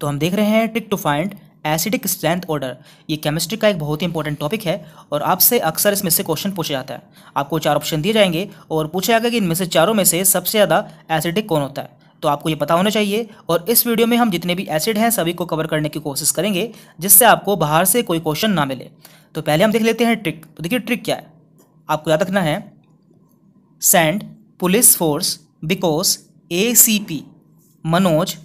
तो हम देख रहे हैं trick to find acidic strength order ये केमिस्ट्री का एक बहुत ही इंपॉर्टेंट टॉपिक है और आपसे अक्सर इसमें से क्वेश्चन पूछा जाता है आपको चार ऑप्शन दिए जाएंगे और पूछा जाएगा कि इनमें से चारों में से सबसे ज़्यादा एसिडिक कौन होता है तो आपको ये पता होना चाहिए और इस वीडियो में हम जितने भी एसिड हैं सभी को कवर करने की कोशिश करेंगे जिससे आपको बाहर से कोई क्वेश्चन ना मिले तो पहले हम देख लेते हैं ट्रिक तो देखिए ट्रिक क्या है आपको याद रखना है send police force because A C P Manoj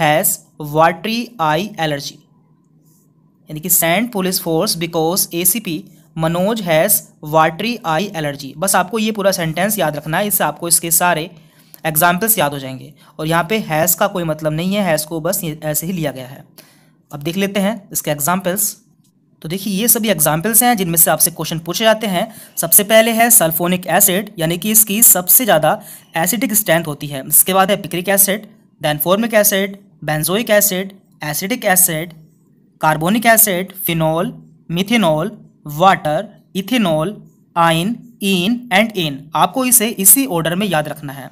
has watery eye allergy यानी कि sand police force because P Manoj has watery eye allergy बस आपको ये पूरा सेंटेंस याद रखना है इससे आपको इसके सारे एग्जाम्पल्स याद हो जाएंगे और यहाँ पे हैज़ का कोई मतलब नहीं है हैज़ को बस ऐसे ही लिया गया है अब देख लेते हैं इसके एग्जाम्पल्स तो देखिए ये सभी एग्जाम्पल्स हैं जिनमें से आपसे क्वेश्चन पूछे जाते हैं सबसे पहले है सल्फोनिक एसिड यानी कि इसकी सबसे ज़्यादा एसिडिक स्ट्रेंथ होती है इसके बाद है picric acid then formic acid benzoic acid acidic acid carbonic acid phenol methanol water ethanol आइन इन एंड इन आपको इसे इसी ऑर्डर में याद रखना है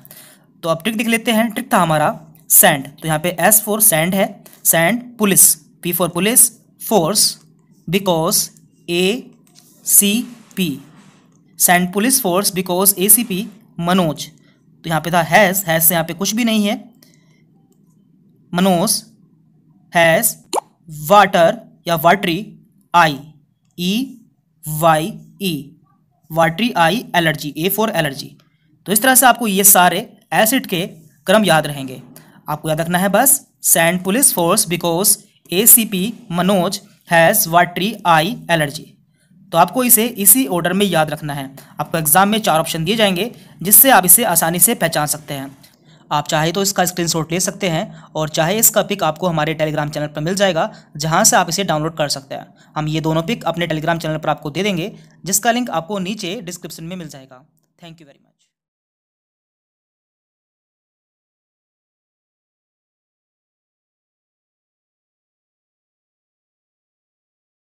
तो अब ट्रिक दिख लेते हैं ट्रिक था हमारा सैंड तो यहाँ पे एस फॉर सैंड है sand police P for police force because A C P sand police force because A C P Manoj तो यहाँ पे था हैज़ हैज़ से यहाँ पे कुछ भी नहीं है मनोज हैज़ वाटर या watery eye E Y E watery eye allergy A for allergy तो इस तरह से आपको ये सारे एसिड के क्रम याद रहेंगे आपको याद रखना है बस send police force because A C P Manoj has watery eye allergy तो आपको इसे इसी ऑर्डर में याद रखना है आपको एग्ज़ाम में चार ऑप्शन दिए जाएंगे जिससे आप इसे आसानी से पहचान सकते हैं आप चाहे तो इसका स्क्रीनशॉट ले सकते हैं और चाहे इसका पिक आपको हमारे टेलीग्राम चैनल पर मिल जाएगा जहाँ से आप इसे डाउनलोड कर सकते हैं हम ये दोनों पिक अपने टेलीग्राम चैनल पर आपको दे देंगे जिसका लिंक आपको नीचे डिस्क्रिप्शन में मिल जाएगा थैंक यू वेरी मच